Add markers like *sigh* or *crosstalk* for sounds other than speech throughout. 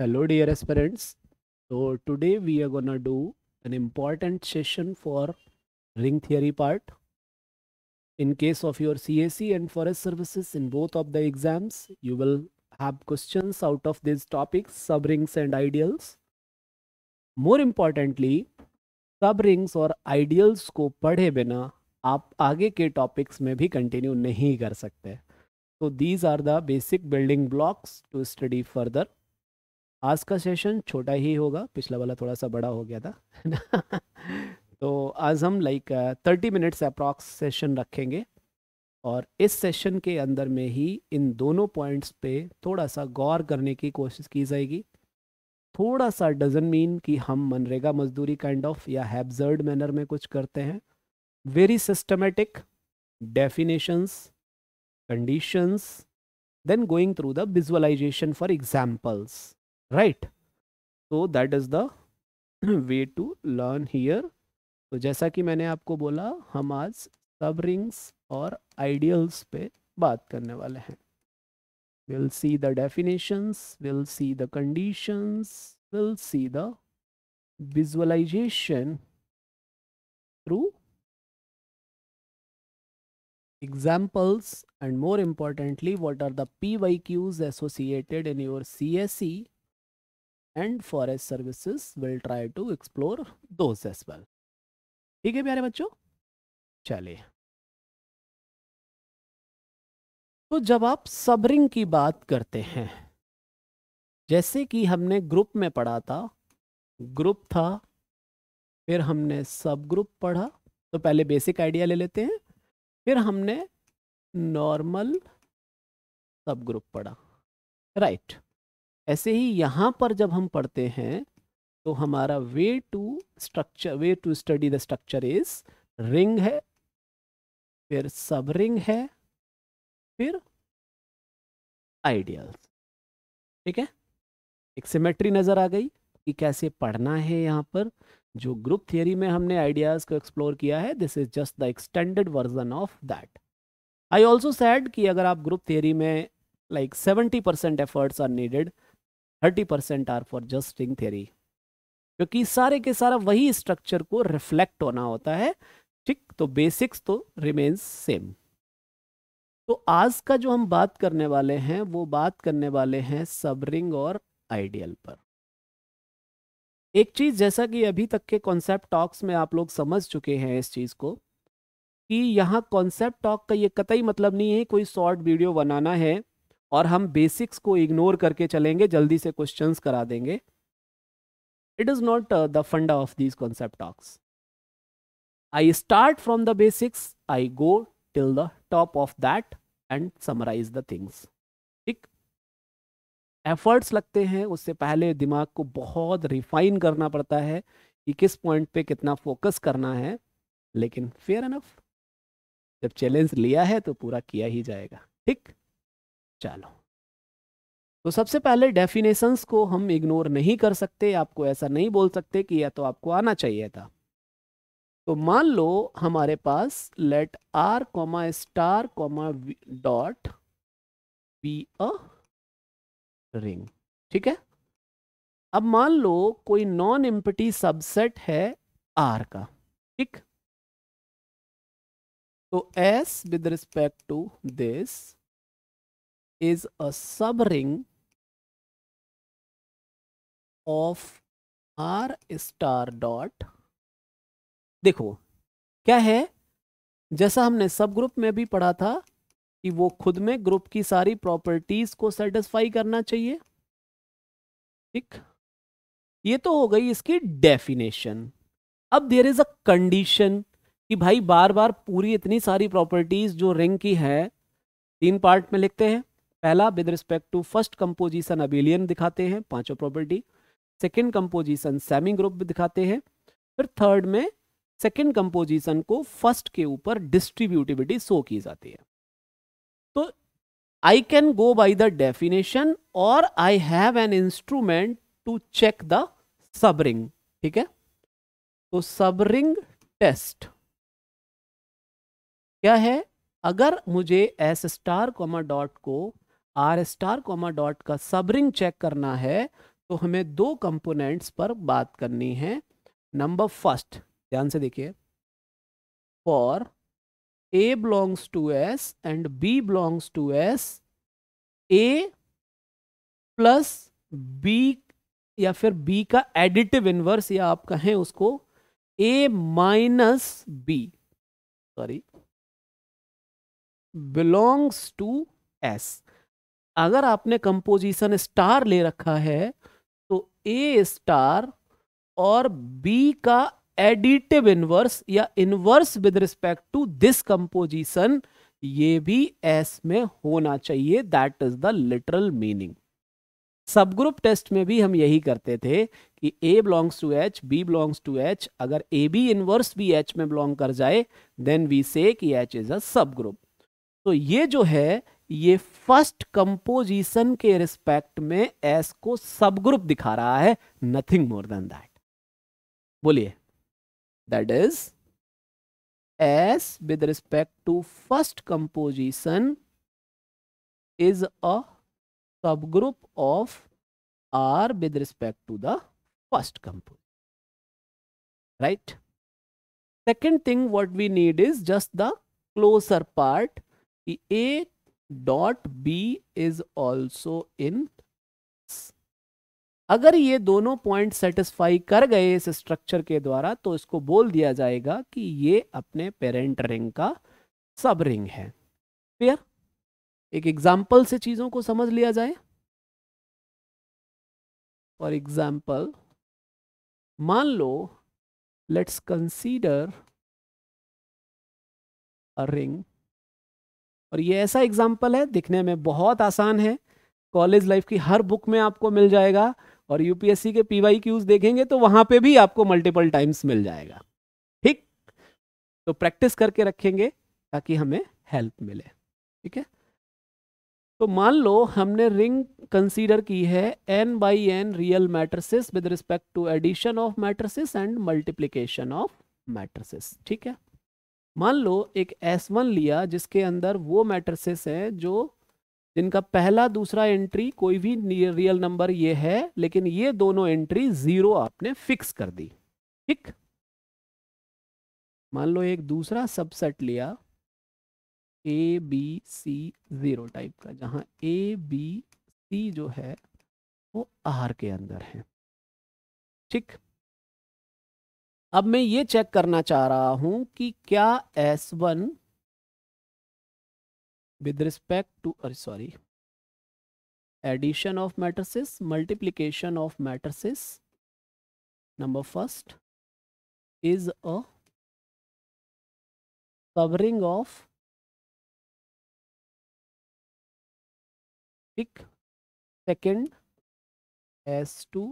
hello dear aspirants so today we are gonna do an important session for ring theory part in case of your cac and forest services in both of the exams you will have questions out of these topics sub rings and ideals more importantly सब रिंग्स और ideals को पढ़े बिना आप आगे के topics में भी कंटिन्यू नहीं कर सकते तो these are the basic building blocks to study further आज का सेशन छोटा ही होगा पिछला वाला थोड़ा सा बड़ा हो गया था *laughs* तो आज हम like thirty minutes approx session रखेंगे और इस सेशन के अंदर में ही इन दोनों पॉइंट्स पे थोड़ा सा गौर करने की कोशिश की जाएगी थोड़ा सा डजन मीन कि हम मनरेगा मजदूरी काइंड ऑफ या हैब्जर्ड मैनर में कुछ करते हैं very systematic definitions conditions then going through the visualisation for examples right तो that is the way to learn here तो जैसा कि मैंने आपको बोला हम आज सब रिंग्स और आइडियल्स पे बात करने वाले हैं will see the definitions will see the conditions will see the visualisation through examples and more importantly what are the Y Qs associated in associated C S C and forest services will try to explore दो ठीक है प्यारे बच्चों चलिए तो जब आप subring की बात करते हैं जैसे कि हमने ग्रुप में पढ़ा था ग्रुप था फिर हमने सब ग्रुप पढ़ा तो पहले बेसिक आइडिया ले लेते हैं फिर हमने नॉर्मल सब ग्रुप पढ़ा राइट right. ऐसे ही यहाँ पर जब हम पढ़ते हैं तो हमारा way to structure way to study the structure is ring है फिर सब रिंग है फिर आइडियल्स ठीक है एक सिमेट्री नज़र आ गई कि कैसे पढ़ना है यहाँ पर जो ग्रुप थियोरी में हमने आइडियाज़ को एक्सप्लोर किया है this is just the extended version of that I also said कि अगर आप ग्रुप थियोरी में like seventy percent efforts are needed thirty percent are for just string theory क्योंकि सारे के सारा वही स्ट्रक्चर को रिफ्लेक्ट होना होता है ठीक तो बेसिक्स तो रिमेन्स सेम तो आज का जो हम बात करने वाले हैं वो बात करने वाले हैं सबरिंग और आइडियल पर एक चीज़ जैसा कि अभी तक के कॉन्सेप्ट टॉक्स में आप लोग समझ चुके हैं इस चीज़ को कि यहाँ कॉन्सेप्ट टॉक का ये कतई मतलब नहीं है कोई शॉर्ट वीडियो बनाना है और हम बेसिक्स को इग्नोर करके चलेंगे जल्दी से क्वेश्चन करा देंगे it is not the funda of these concept talks I start from the basics I go till the top of that and summarise the things ठीक एफर्ट्स लगते हैं उससे पहले दिमाग को बहुत रिफाइन करना पड़ता है कि किस पॉइंट पे कितना फोकस करना है लेकिन फेयर एनफ जब चैलेंज लिया है तो पूरा किया ही जाएगा ठीक चलो तो सबसे पहले डेफिनेशंस को हम इग्नोर नहीं कर सकते आपको ऐसा नहीं बोल सकते कि यह तो आपको आना चाहिए था तो मान लो हमारे पास let R comma star comma dot be a ring ठीक है अब मान लो कोई नॉन एम्पटी सबसेट है आर का ठीक तो S with respect to this is a subring of R star dot देखो क्या है जैसा हमने सब ग्रुप में भी पढ़ा था कि वो खुद में ग्रुप की सारी प्रॉपर्टीज को सेटिस्फाई करना चाहिए ठीक ये तो हो गई इसकी डेफिनेशन अब देर इज अ कंडीशन कि भाई बार बार पूरी इतनी सारी प्रॉपर्टीज जो रिंग की है तीन पार्ट में लिखते हैं पहला with respect to first composition abelian दिखाते हैं पांचों property second composition semi group दिखाते हैं फिर थर्ड में सेकेंड कंपोजिशन को फर्स्ट के ऊपर डिस्ट्रीब्यूटिविटी शो की जाती है तो I can go by the definition और I have an instrument to check the subring ठीक है तो सबरिंग टेस्ट क्या है अगर मुझे एस स्टार कॉमा डॉट को आर स्टार कॉमा डॉट का सबरिंग चेक करना है तो हमें दो कंपोनेंट्स पर बात करनी है नंबर फर्स्ट ध्यान से देखिए for a belongs to S and b belongs to S a plus b या फिर बी का एडिटिव इनवर्स या आप कहें उसको a minus b sorry belongs to S अगर आपने कंपोजिशन स्टार ले रखा है तो ए स्टार और बी का एडिटिव इनवर्स या inverse with respect to this composition ये भी एस में होना चाहिए that is the literal meaning subgroup test में भी हम यही करते थे कि a belongs to H b belongs to H अगर ए बी इनवर्स भी एच में बिलोंग कर जाए देन वी से कि एच इज अ सब ग्रुप तो ये जो है ये फर्स्ट कंपोजिशन के रिस्पेक्ट में एस को सब ग्रुप दिखा रहा है नथिंग मोर देन दैट बोलिए that is S with respect to first composition is a subgroup of R with respect to the first composition right second thing what we need is just the closure part a dot b is also in अगर ये दोनों point satisfy कर गए इस structure के द्वारा तो इसको बोल दिया जाएगा कि ये अपने पेरेंट रिंग का सब रिंग है क्लियर एक एग्जाम्पल से चीजों को समझ लिया जाए फॉर एग्जाम्पल मान लो लेट्स कंसीडर अ रिंग और ये ऐसा एग्जाम्पल है दिखने में बहुत आसान है कॉलेज लाइफ की हर बुक में आपको मिल जाएगा और यूपीएससी के पी वाई क्यूज देखेंगे तो वहां पे भी आपको मल्टीपल टाइम्स मिल जाएगा ठीक तो प्रैक्टिस करके रखेंगे ताकि हमें हेल्प मिले ठीक है तो मान लो हमने रिंग कंसीडर की है n by n real matrices with respect to addition of matrices and multiplication of matrices ठीक है मान लो एक एस वन लिया जिसके अंदर वो मैट्रिसेस हैं जो जिनका पहला दूसरा एंट्री कोई भी रियल नंबर ये है लेकिन ये दोनों एंट्री जीरो आपने फिक्स कर दी ठीक मान लो एक दूसरा सबसेट लिया a b c zero type का जहां ए बी सी जो है वो आर के अंदर है ठीक अब मैं ये चेक करना चाह रहा हूं कि क्या S one with respect to अरे sorry addition of matrices multiplication of matrices number first is a of of second S two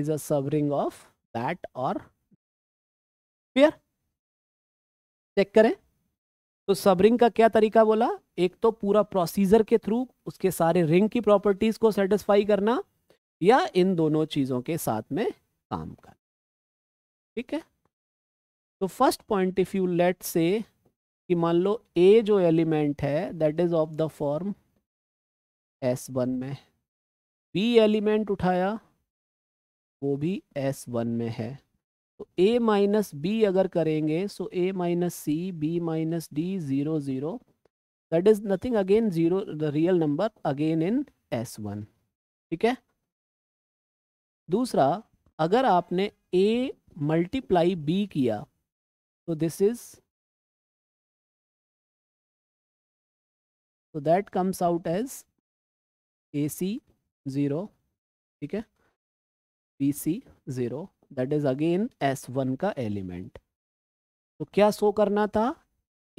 is a subring of that और क्लियर चेक करें तो सबरिंग का क्या तरीका बोला एक तो पूरा प्रोसीजर के थ्रू उसके सारे रिंग की प्रॉपर्टीज को सेटिस्फाई करना या इन दोनों चीज़ों के साथ में काम करना ठीक है तो first point if you let say कि मान लो ए जो एलिमेंट है that is of the form S one में बी एलिमेंट उठाया वो भी एस वन में है तो ए माइनस बी अगर करेंगे so a minus c b minus d zero zero that is nothing again zero the real number again in S one ठीक है दूसरा अगर आपने ए मल्टीप्लाई बी किया तो दिस इज़ तो that comes out as a c zero ठीक है b c zero that is again S one का एलिमेंट तो क्या शो करना था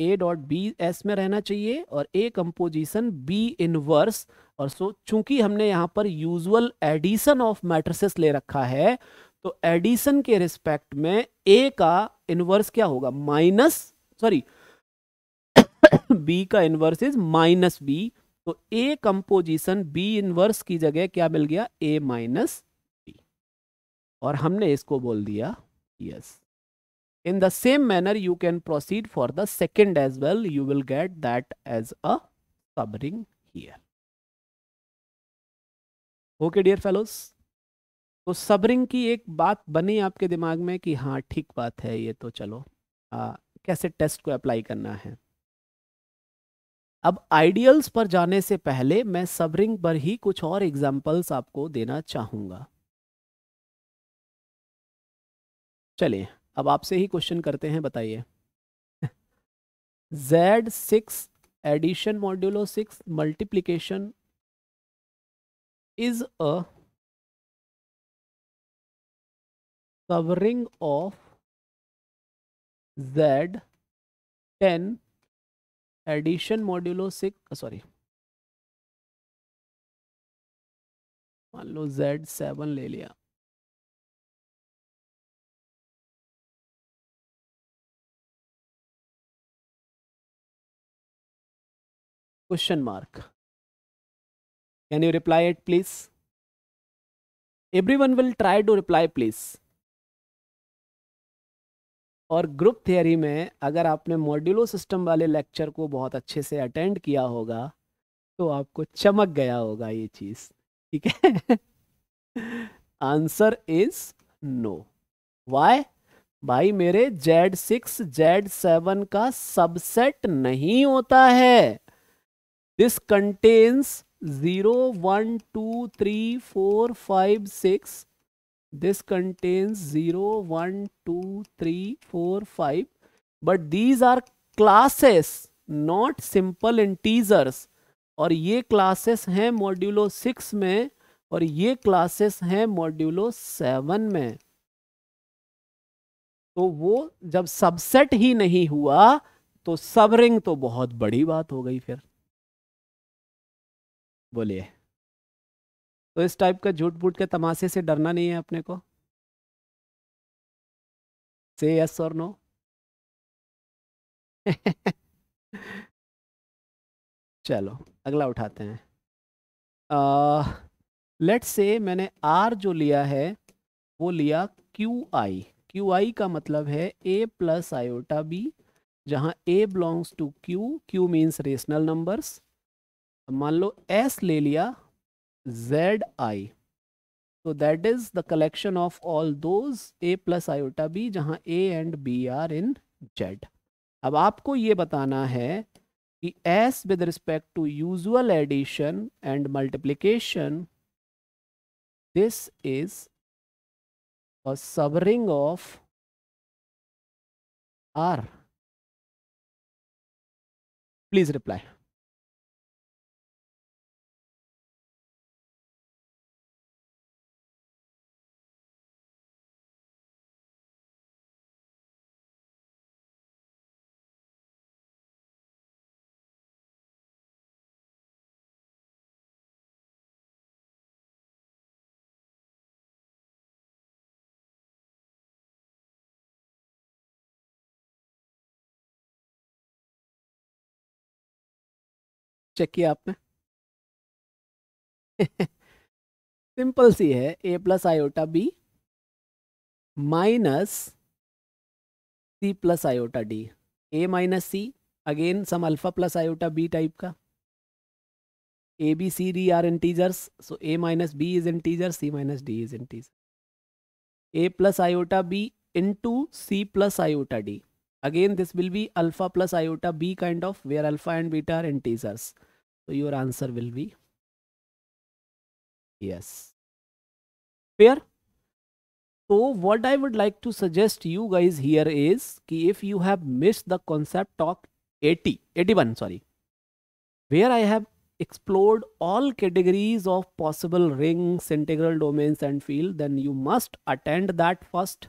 ए डॉट बी एस में रहना चाहिए और ए कंपोजिशन बी इनवर्स और सो चूंकि हमने यहाँ पर यूजुअल एडिशन ऑफ मैट्रिसेस ले रखा है तो एडिशन के रिस्पेक्ट में ए का इनवर्स क्या होगा माइनस सॉरी बी का इनवर्स इज माइनस बी तो ए कंपोजिशन बी इनवर्स की जगह क्या मिल गया ए माइनस और हमने इसको बोल दिया yes in the same manner you can proceed for the second as well you will get that as a subring here okay dear fellows तो सबरिंग की एक बात बनी आपके दिमाग में कि हाँ ठीक बात है ये तो चलो आ, कैसे टेस्ट को अप्लाई करना है अब आइडियल्स पर जाने से पहले मैं सबरिंग पर ही कुछ और एग्जांपल्स आपको देना चाहूंगा चलिए अब आपसे ही क्वेश्चन करते हैं बताइए Z six addition modulo six multiplication is a covering of z addition modulo modulo 6 sorry मान लो जेड सेवन ले लिया question mark can you reply it please everyone will try to reply please और group theory में अगर आपने modulo system वाले lecture को बहुत अच्छे से अटेंड किया होगा तो आपको चमक गया होगा ये चीज़ ठीक है आंसर इज नो वाई भाई मेरे जेड सिक्स जेड सेवन का सबसेट नहीं होता है this contains zero one two three four five six this contains zero one two three four five but these are classes not simple integers और ये classes हैं modulo six में और ये क्लासेस हैं मॉड्यूलो सेवन में तो वो जब सबसेट ही नहीं हुआ तो सबरिंग तो बहुत बड़ी बात हो गई फिर बोलिए तो इस टाइप का झूठ बूट के तमाशे से डरना नहीं है अपने को से यस और नो चलो अगला उठाते हैं लेट्स से मैंने आर जो लिया है वो लिया क्यू आई क्यू आई का मतलब है ए प्लस आयोटा बी जहाँ a belongs to Q Q means rational numbers तो मान लो एस ले लिया जेड आई तो that is the collection of all those a plus iota b जहाँ a and b are in Z अब आपको ये बताना है कि S with respect to usual addition and multiplication this is subring of of r please reply check किया आपने *laughs* simple सी है a plus iota B minus c plus iota d a minus c again some alpha plus iota b type का a b c d are integers so a minus b is integer c minus d is integer a plus iota b into c plus iota d Again, this will be alpha plus iota b kind of where alpha and beta are integers. So your answer will be yes. Fair? So what I would like to suggest you guys here is ki if you have missed the concept talk 80, 81, sorry, where I have explored all categories of possible rings, integral domains and field, then you must attend that first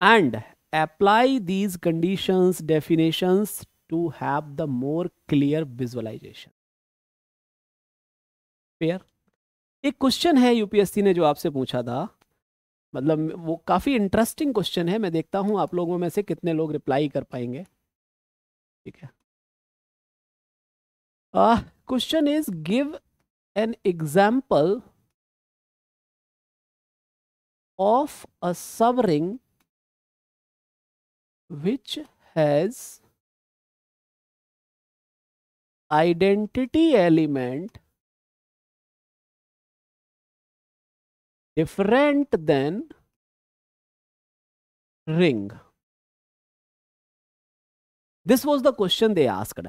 and apply these conditions definitions to have the more clear visualisation fair एक question है UPSC ने जो आपसे पूछा था मतलब वो काफ़ी इंटरेस्टिंग क्वेश्चन है मैं देखता हूं आप लोगों में से कितने लोग रिप्लाई कर पाएंगे ठीक है question is give an example of a subring which has identity element different than ring this was the question they asked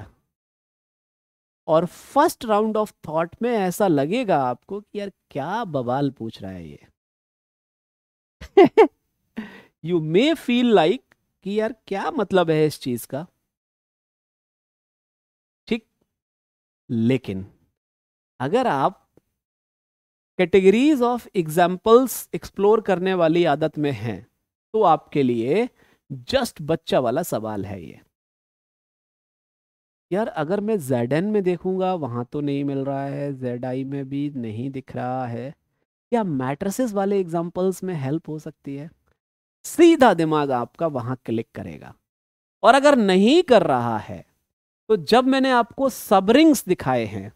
और फर्स्ट राउंड ऑफ थॉट में ऐसा लगेगा आपको कि यार क्या बवाल पूछ रहा है ये यू मे फील लाइक कि यार क्या मतलब है इस चीज का ठीक लेकिन अगर आप कैटेगरीज ऑफ एग्जाम्पल्स एक्सप्लोर करने वाली आदत में हैं तो आपके लिए जस्ट बच्चा वाला सवाल है ये यार अगर मैं जेड एन में देखूंगा वहां तो नहीं मिल रहा है जेड आई में भी नहीं दिख रहा है क्या मैट्रसेस वाले एग्जाम्पल्स में हेल्प हो सकती है सीधा दिमाग आपका वहां क्लिक करेगा और अगर नहीं कर रहा है तो जब मैंने आपको सब रिंग्स दिखाए हैं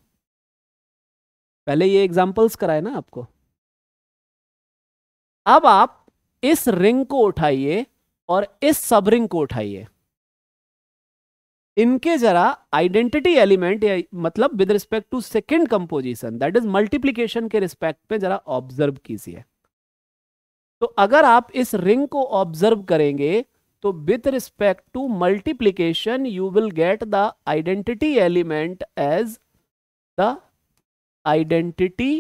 पहले ये एग्जांपल्स कराए ना आपको अब आप इस रिंग को उठाइए और इस सब रिंग को उठाइए इनके जरा आइडेंटिटी एलिमेंट या मतलब with respect to second composition that is multiplication के रिस्पेक्ट पे जरा ऑब्जर्व कीजिए तो अगर आप इस रिंग को ऑब्जर्व करेंगे तो with respect to multiplication you will get the identity element as the identity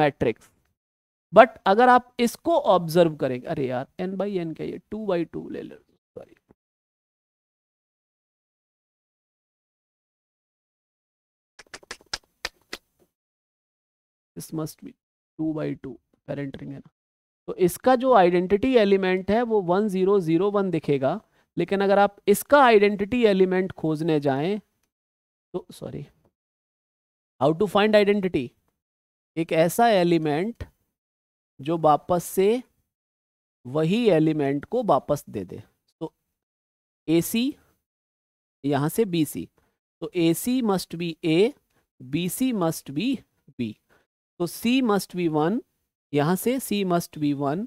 matrix but अगर आप इसको ऑब्जर्व करेंगे अरे यार एन बाई एन क्या टू बाई टू ले लो sorry this must be two by two parent ring है ना तो इसका जो आइडेंटिटी एलिमेंट है वो वन ज़ीरो ज़ीरो वन दिखेगा लेकिन अगर आप इसका आइडेंटिटी एलिमेंट खोजने जाएं तो sorry how to find identity एक ऐसा एलिमेंट जो वापस से वही एलिमेंट को वापस दे दे तो ए सी यहाँ से बी सी तो a c must be a b c must be b तो सी मस्ट बी वन यहाँ से c must be one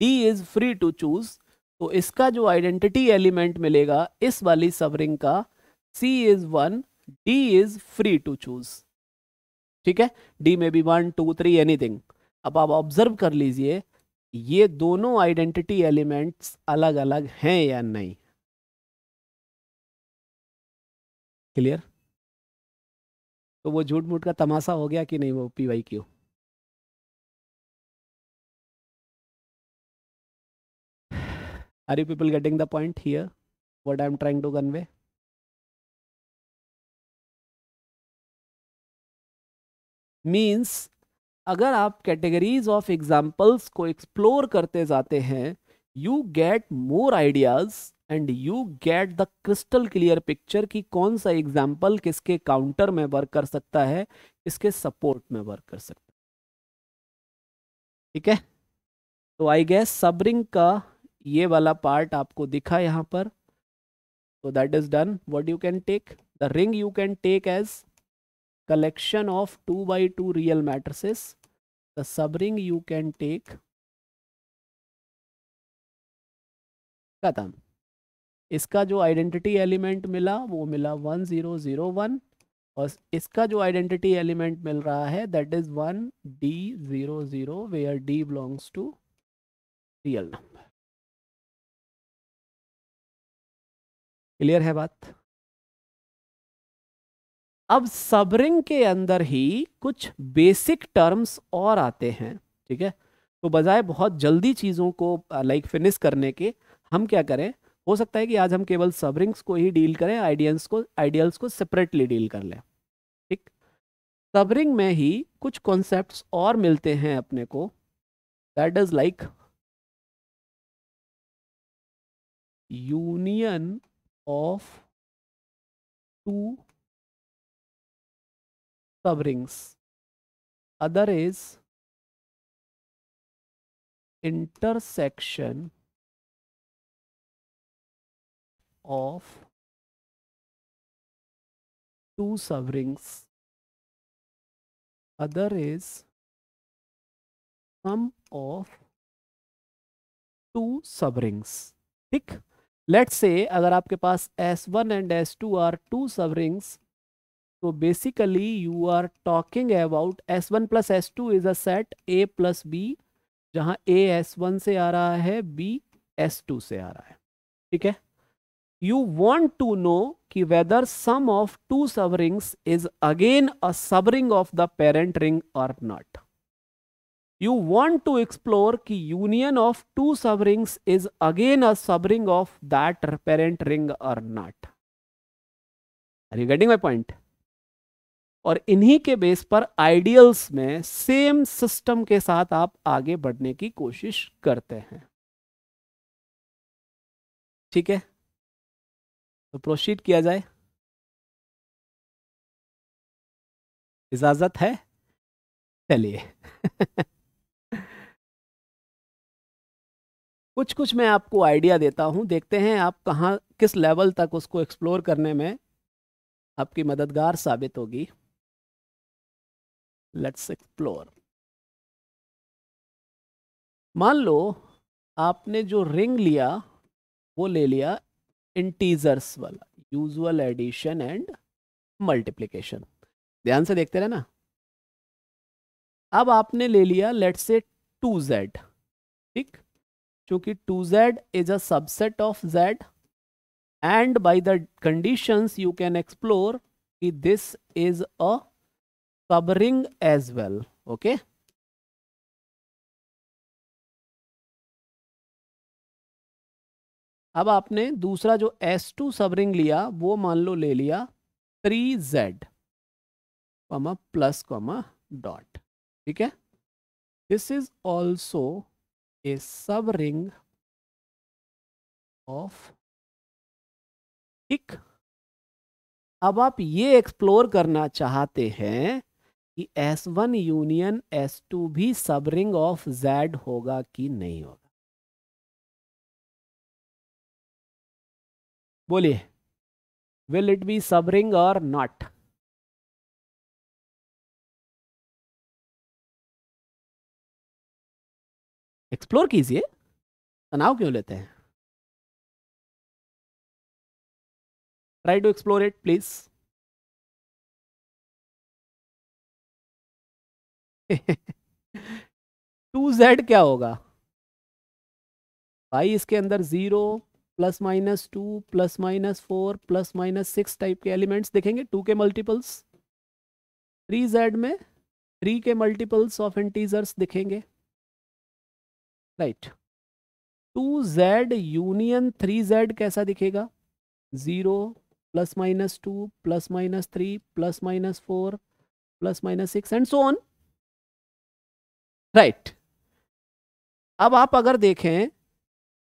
d is free to choose तो इसका जो आइडेंटिटी एलिमेंट मिलेगा इस वाली सबरिंग का c is one d is free to choose ठीक है डी में be one two three anything अब आप ऑब्जर्व कर लीजिए ये दोनों आइडेंटिटी एलिमेंट्स अलग अलग हैं या नहीं क्लियर तो वो झूठ मूठ का तमाशा हो गया कि नहीं वो P Y Q are you people getting the point here what am trying to convey means अगर आप कैटेगरीज ऑफ एग्जाम्पल्स को एक्सप्लोर करते जाते हैं you get more ideas and you get the crystal clear picture कि कौन सा example किसके काउंटर में वर्क कर सकता है किसके सपोर्ट में वर्क कर सकता है ठीक है तो आई गेस सबरिंग का ये वाला पार्ट आपको दिखा यहाँ पर तो that is done what you can take the ring you can take as collection of two by two real matrices the subring you can take इसका जो आइडेंटिटी एलिमेंट मिला वो मिला वन जीरो जीरो वन और इसका जो identity element मिल रहा है that is one d zero zero where d belongs to real number clear है बात अब सबरिंग के अंदर ही कुछ बेसिक टर्म्स और आते हैं ठीक है तो बजाय बहुत जल्दी चीज़ों को लाइक फिनिश करने के हम क्या करें हो सकता है कि आज हम केवल सबरिंग्स को ही डील करें आइडियंस को आइडियल्स को सेपरेटली डील कर लें ठीक सबरिंग में ही कुछ कॉन्सेप्ट और मिलते हैं अपने को that is like union of two subrings. Other is intersection of two subrings. Other is sum of two subrings. Tick. Let say अगर आपके पास S one and S two are two subrings तो basically you are talking about S one plus S two is a set a plus b जहाँ a S one से आ रहा है B S to से आ रहा है ठीक है यू वॉन्ट टू नो कि whether sum of two subrings is again a subring of the parent ring और not you want to explore की union of two subrings is again a subring of that parent ring और not are you getting my point और इन्हीं के base पर ideals में same system के साथ आप आगे बढ़ने की कोशिश करते हैं ठीक है तो प्रोशीड किया जाए इजाजत है चलिए *laughs* कुछ कुछ मैं आपको आइडिया देता हूँ देखते हैं आप कहाँ किस लेवल तक उसको एक्सप्लोर करने में आपकी मददगार साबित होगी लेट्स एक्सप्लोर मान लो आपने जो रिंग लिया वो ले लिया इंटीजर्स वाला यूजुअल एडिशन एंड मल्टीप्लिकेशन ध्यान से देखते रहे ना अब आपने ले लिया लेट्स से टू जेड ठीक क्योंकि two Z is a subset of Z and by the condition you can explore कि this is a covering as well okay अब आपने दूसरा जो एस टू सबरिंग लिया वो मान लो ले लिया three Z comma plus comma dot ठीक है this is also a ring of ठीक अब आप ये एक्सप्लोर करना चाहते हैं कि S one union S two भी रिंग ऑफ जेड होगा कि नहीं होगा बोलिए will it be subring और नॉट एक्सप्लोर कीजिए तनाव क्यों लेते हैं try to explore it please two Z क्या होगा भाई इसके अंदर zero plus minus two plus minus four plus minus six type के एलिमेंट्स देखेंगे टू के मल्टीपल्स थ्री जेड में थ्री के मल्टीपल्स ऑफ इंटीजर्स दिखेंगे right two Z union three Z कैसा दिखेगा zero plus minus two plus minus three plus minus four plus minus six and so on right अब आप अगर देखें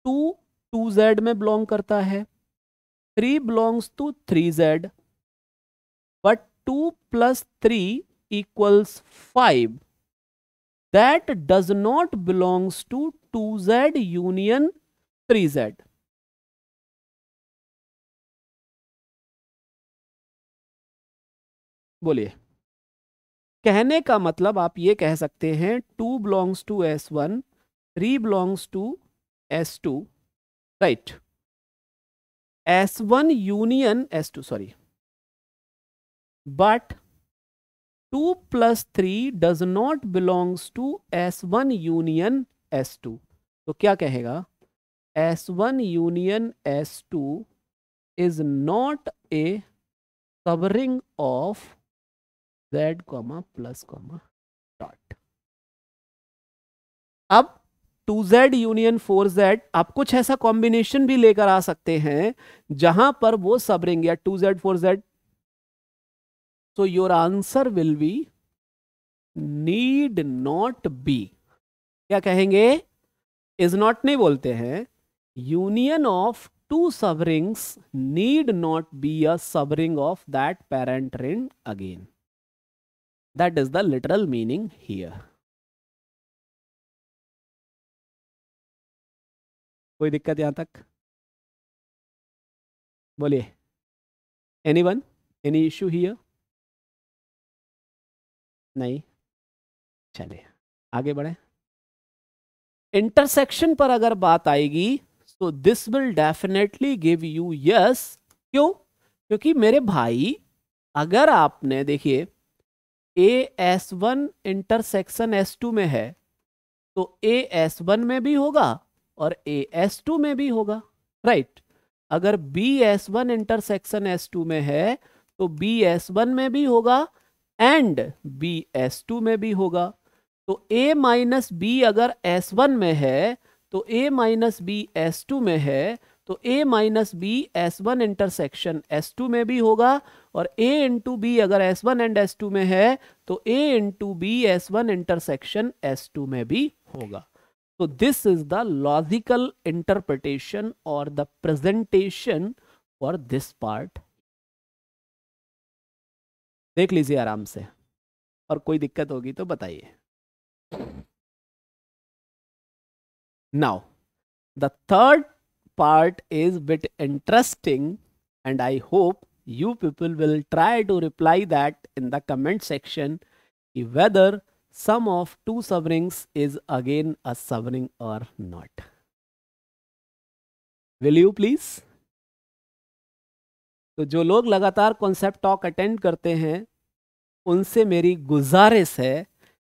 टू टू जेड में बिलोंग करता है three belongs to three Z but two plus three equals five that does not belongs to two Z union three Z बोलिए कहने का मतलब आप ये कह सकते हैं two belongs to S one three belongs to S two right S one union S two sorry but two plus three does not belongs to S one union S two तो क्या कहेगा S one union S two is not a covering of Z comma plus comma dot अब two Z union four Z आप कुछ ऐसा combination भी लेकर आ सकते हैं जहां पर वो सब रिंग या two Z four Z so your answer will be need not be क्या कहेंगे इज नॉट नहीं बोलते हैं union of two subrings need not be a subring of that parent ring again that is the literal meaning here कोई दिक्कत यहां तक बोलिए any one any issue here नहीं चलिए आगे बढ़े इंटरसेक्शन पर अगर बात आएगी तो this will definitely give you yes क्यों क्योंकि मेरे भाई अगर आपने देखिए a S one intersection S two में है तो ए एस वन में भी होगा और ए एस टू में भी होगा राइट right? अगर b S one intersection S two में है तो बी एस वन में भी होगा एंड बी एस टू में भी होगा तो a माइनस बी अगर s1 में है तो a माइनस बी एस में है तो a minus b S one intersection S two में भी होगा और a इंटू बी अगर S one and S two में है तो a into b S one intersection S two में भी होगा तो this is the logical interpretation और the presentation for this part देख लीजिए आराम से और कोई दिक्कत होगी तो बताइए now the third part is bit interesting and i hope you people will try to reply that in the comment section whether sum of two subrings is again a subring or not will you please तो जो लोग लगातार concept talk attend करते हैं उनसे मेरी गुजारिश है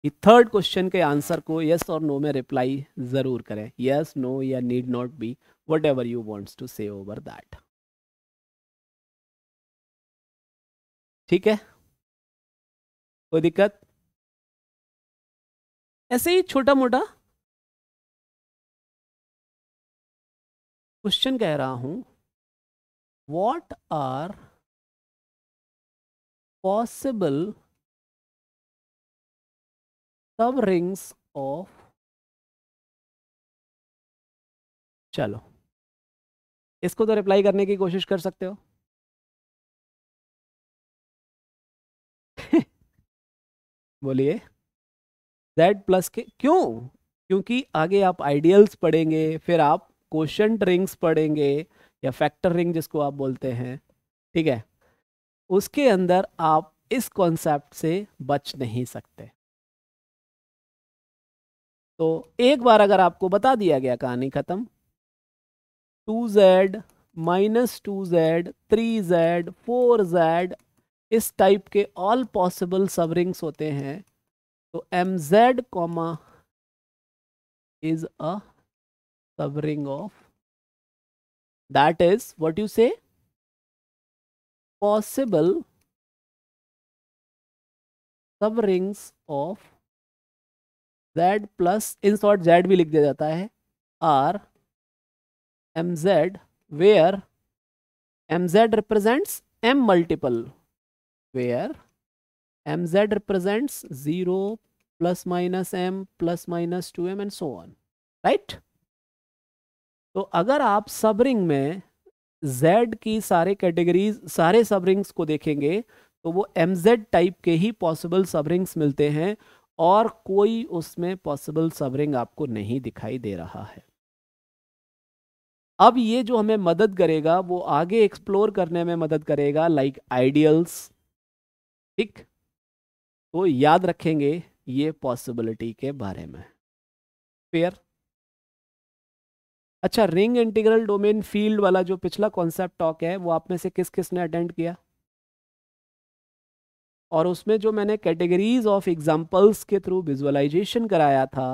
कि थर्ड क्वेश्चन के आंसर को यस और नो में रिप्लाई ज़रूर करें यस नो या need not be whatever you wants to say over that ठीक है कोई दिक्कत ऐसे ही छोटा मोटा क्वेश्चन कह रहा हूं what are possible subrings of चलो इसको तो रिप्लाई करने की कोशिश कर सकते हो *laughs* बोलिए Z प्लस के क्यों क्योंकि आगे आप आइडियल्स पढ़ेंगे फिर आप क्वेश्चन रिंग्स पढ़ेंगे या फैक्टर रिंग जिसको आप बोलते हैं ठीक है उसके अंदर आप इस कॉन्सेप्ट से बच नहीं सकते तो एक बार अगर आपको बता दिया गया कहानी ख़त्म two Z minus two Z three Z four Z इस टाइप के ऑल पॉसिबल सब रिंग्स होते हैं तो m Z comma is a subring of that is what you say possible subrings of Z plus in short Z भी लिख दिया जाता है R m Z where m Z represents m multiple where m Z represents zero plus minus m plus minus two M and so on right तो अगर आप सब ring में z की सारे कैटेगरीज सारे सब रिंग्स को देखेंगे तो वो एम जेड टाइप के ही पॉसिबल सब रिंग्स मिलते हैं और कोई उसमें पॉसिबल सवरिंग आपको नहीं दिखाई दे रहा है अब ये जो हमें मदद करेगा वो आगे एक्सप्लोर करने में मदद करेगा लाइक आइडियल्स ठीक तो याद रखेंगे ये पॉसिबिलिटी के बारे में फेयर अच्छा रिंग इंटीग्रल डोमेन फील्ड वाला जो पिछला कॉन्सेप्ट टॉक है वो आप में से किस किस ने अटेंड किया और उसमें जो मैंने कैटेगरीज ऑफ एग्जाम्पल्स के थ्रू विजुअलाइजेशन कराया था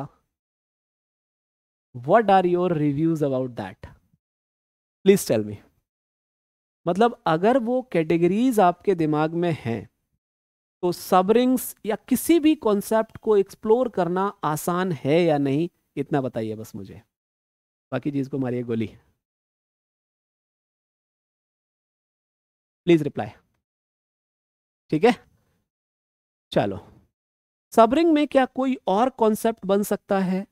what are your reviews about that please tell me मतलब अगर वो कैटेगरीज आपके दिमाग में हैं तो सबरिंग्स या किसी भी कॉन्सेप्ट को एक्सप्लोर करना आसान है या नहीं इतना बताइए बस मुझे बाकी चीज़ को मारिए गोली प्लीज़ रिप्लाई ठीक है चलो सबरिंग में क्या कोई और कॉन्सेप्ट बन सकता है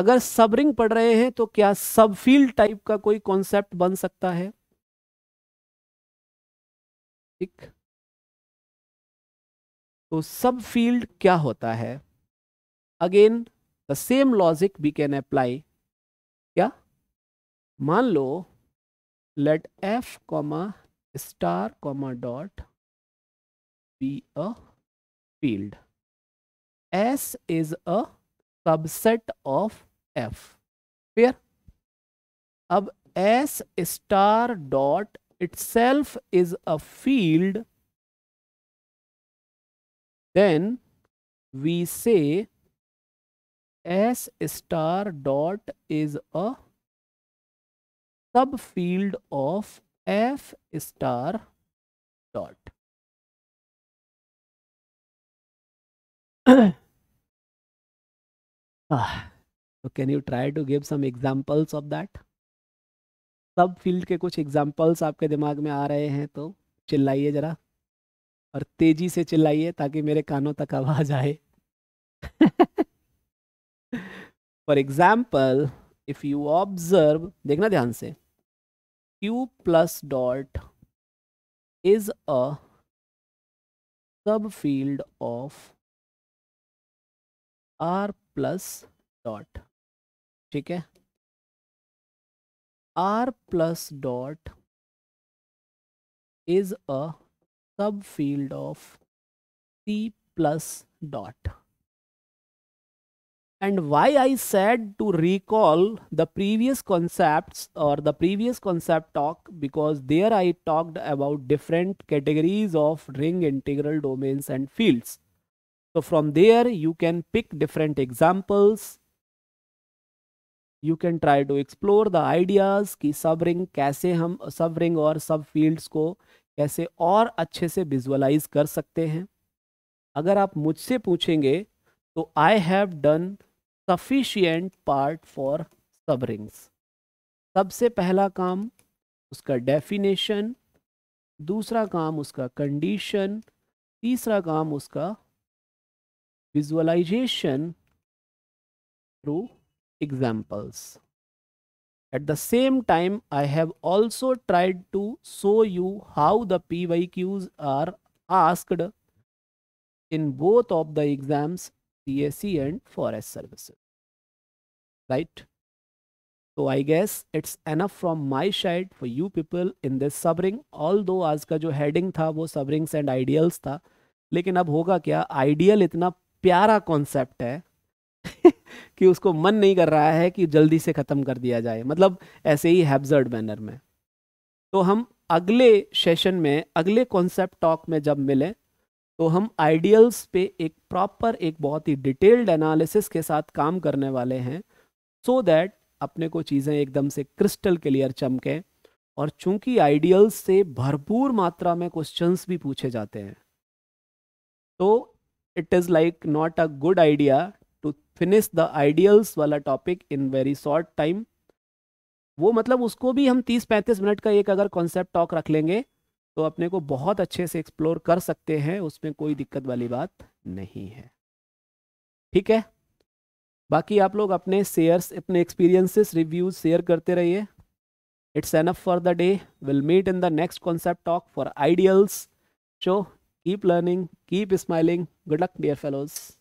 अगर सबरिंग पढ़ रहे हैं तो क्या सब फील्ड टाइप का कोई कॉन्सेप्ट बन सकता है ठीक तो सब फील्ड क्या होता है again the same logic we can apply क्या मान लो let F comma star comma dot be a field. S is a subset of F. Clear? Ab S star dot itself is a field. Then we say S star dot is a subfield of F star dot. Ah, so can you try to give some examples of that subfield के कुछ examples आपके दिमाग में आ रहे हैं तो चिल्लाइए ज़रा और तेज़ी से चिल्लाइए ताकि मेरे कानों तक आवाज़ आए for example if you observe देखना ध्यान से q प्लस डॉट इज अब field of R plus dot ठीक है R plus dot is a subfield of T plus dot. And why I said to recall the previous concepts or the previous concept talk because there I talked about different categories of ring integral domains and fields. So from there you can pick different examples. You can try to explore the ideas कि सब ring कैसे हम सब subring और सब fields को कैसे और अच्छे से विजुअलाइज कर सकते हैं अगर आप मुझसे पूछेंगे तो I have done sufficient part for subrings सबसे पहला काम उसका डेफिनेशन दूसरा काम उसका कंडीशन तीसरा काम उसका visualization through examples. At the same time, I have also tried to show you how the PYQs are asked in both of the exams, CSE and Forest Services. Right? So I guess it's enough from my side for you people in this subring. Although दो आज का जो heading था वो subrings and ideals था ideal. अब प्यारा concept है *laughs* कि उसको मन नहीं कर रहा है कि जल्दी से ख़त्म कर दिया जाए मतलब ऐसे ही हैब्जर्ड मैनर में तो हम अगले सेशन में अगले कॉन्सेप्ट टॉक में जब मिलें तो हम आइडियल्स पे एक प्रॉपर एक बहुत ही डिटेल्ड एनालिसिस के साथ काम करने वाले हैं सो so दैट अपने को चीज़ें एकदम से क्रिस्टल क्लियर चमकें और चूंकि आइडियल्स से भरपूर मात्रा में क्वेश्चंस भी पूछे जाते हैं तो it is like not a good idea to finish the ideals वाला topic in very short time वो मतलब उसको भी हम 30-35 मिनट का एक अगर कॉन्सेप्ट टॉक रख लेंगे तो अपने को बहुत अच्छे से एक्सप्लोर कर सकते हैं उसमें कोई दिक्कत वाली बात नहीं है ठीक है बाकी आप लोग अपने शेयर्स अपने एक्सपीरियंसेस रिव्यूज शेयर करते रहिए it's enough for the day will meet in the next concept talk for ideals show Keep learning, keep smiling. Good luck, dear fellows.